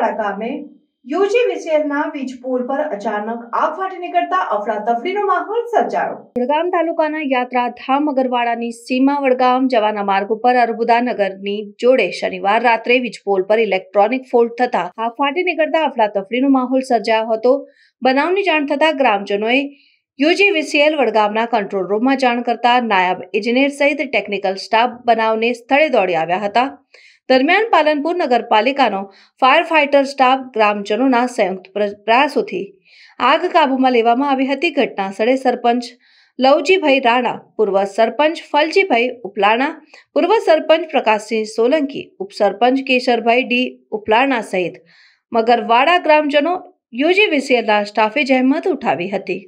વાળા ગામે યુજી વિસેલના વીજ પોલ પર અચાનક આગ ફાટી નીકળતા અફરાતફરીનો માહોલ સર્જાયો વડગામ તાલુકાના યાત્રાધામ અગરવાડાની સીમા વડગામ જવાના માર્ગ ઉપર અર્બુદાનગરની જોડે શનિવાર રાત્રે વીજ પોલ પર ઇલેક્ટ્રોનિક ફોલ્ટ થતા આગ ફાટી નીકળતા અફરાતફરીનો માહોલ સર્જાયો હતો બનાવની જાણ થતા ગ્રામજનોએ યુજી યુજીવીસીએલ વડગામના કંટ્રોલ રૂમમાં જાણ કરતા નાયબ ઇજનેર સહિત ટેકનિકલ સ્ટાફ બનાવને સ્થળે દોડી આવ્યા હતા દરમિયાન પાલનપુર નગરપાલિકાનો ફાયર ફાઇટર સ્ટાફ ગ્રામજનોના સંયુક્ત પ્રયાસોથી આગ કાબૂમાં લેવામાં આવી હતી ઘટના સ્થળે સરપંચ લવજીભાઈ રાણા પૂર્વ સરપંચ ફલજીભાઈ ઉપલાણા પૂર્વ સરપંચ પ્રકાશસિંહ સોલંકી ઉપસરપંચ કેશરભાઈ ડી ઉપલાણા સહિત મગરવાડા ગ્રામજનો યુજી યુજીવીસીએલના સ્ટાફે જહેમત ઉઠાવી હતી